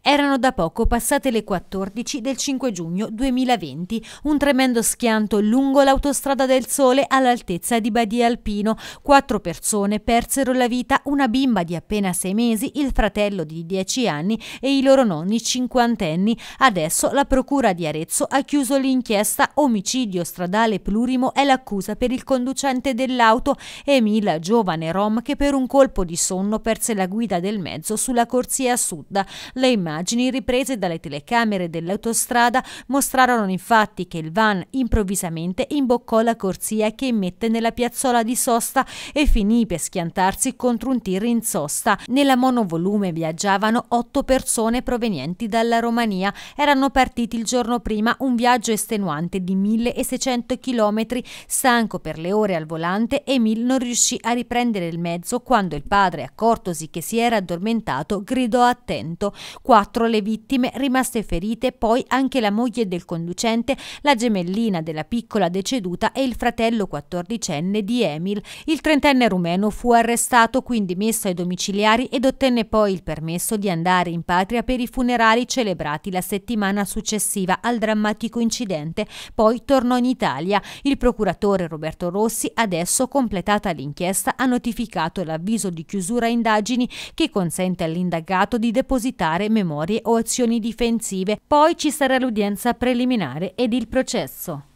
Erano da poco passate le 14 del 5 giugno 2020, un tremendo schianto lungo l'autostrada del Sole all'altezza di Badia Alpino. Quattro persone persero la vita, una bimba di appena sei mesi, il fratello di dieci anni e i loro nonni cinquantenni. Adesso la procura di Arezzo ha chiuso l'inchiesta omicidio stradale plurimo è l'accusa per il conducente dell'auto Emila, giovane rom che per un colpo di sonno perse la guida del mezzo sulla corsia sud. Le immagini immagini riprese dalle telecamere dell'autostrada mostrarono infatti che il van improvvisamente imboccò la corsia che emette nella piazzola di sosta e finì per schiantarsi contro un tir in sosta. Nella monovolume viaggiavano otto persone provenienti dalla Romania. Erano partiti il giorno prima un viaggio estenuante di 1600 km. Stanco per le ore al volante, Emil non riuscì a riprendere il mezzo quando il padre, accortosi che si era addormentato, gridò attento. Qua quattro le vittime rimaste ferite, poi anche la moglie del conducente, la gemellina della piccola deceduta e il fratello 14enne di Emil. Il trentenne rumeno fu arrestato, quindi messo ai domiciliari ed ottenne poi il permesso di andare in patria per i funerali celebrati la settimana successiva al drammatico incidente. Poi tornò in Italia. Il procuratore Roberto Rossi, adesso completata l'inchiesta, ha notificato l'avviso di chiusura indagini che consente all'indagato di depositare memoria memorie o azioni difensive. Poi ci sarà l'udienza preliminare ed il processo.